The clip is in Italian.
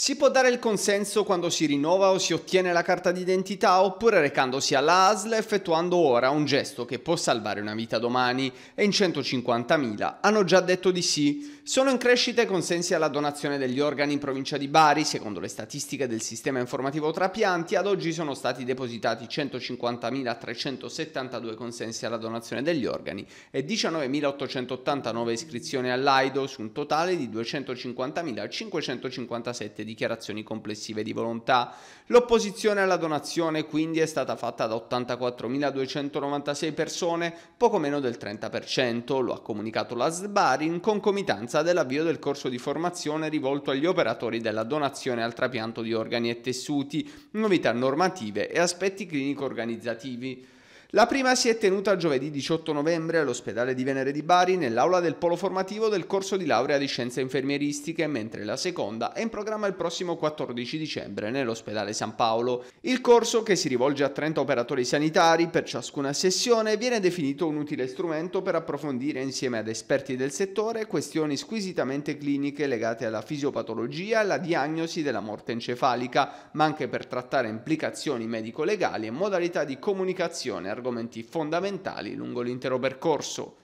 Si può dare il consenso quando si rinnova o si ottiene la carta d'identità oppure recandosi alla ASL effettuando ora un gesto che può salvare una vita domani e in 150.000 hanno già detto di sì. Sono in crescita i consensi alla donazione degli organi in provincia di Bari, secondo le statistiche del sistema informativo trapianti ad oggi sono stati depositati 150.372 consensi alla donazione degli organi e 19.889 iscrizioni all'AIDO su un totale di 250.557 di dichiarazioni complessive di volontà. L'opposizione alla donazione quindi è stata fatta da 84.296 persone, poco meno del 30%, lo ha comunicato la SBAR in concomitanza dell'avvio del corso di formazione rivolto agli operatori della donazione al trapianto di organi e tessuti, novità normative e aspetti clinico-organizzativi. La prima si è tenuta giovedì 18 novembre all'ospedale di Venere di Bari nell'aula del polo formativo del corso di laurea di scienze infermieristiche, mentre la seconda è in programma il prossimo 14 dicembre nell'ospedale San Paolo. Il corso, che si rivolge a 30 operatori sanitari per ciascuna sessione, viene definito un utile strumento per approfondire insieme ad esperti del settore questioni squisitamente cliniche legate alla fisiopatologia e alla diagnosi della morte encefalica, ma anche per trattare implicazioni medico-legali e modalità di comunicazione argomenti fondamentali lungo l'intero percorso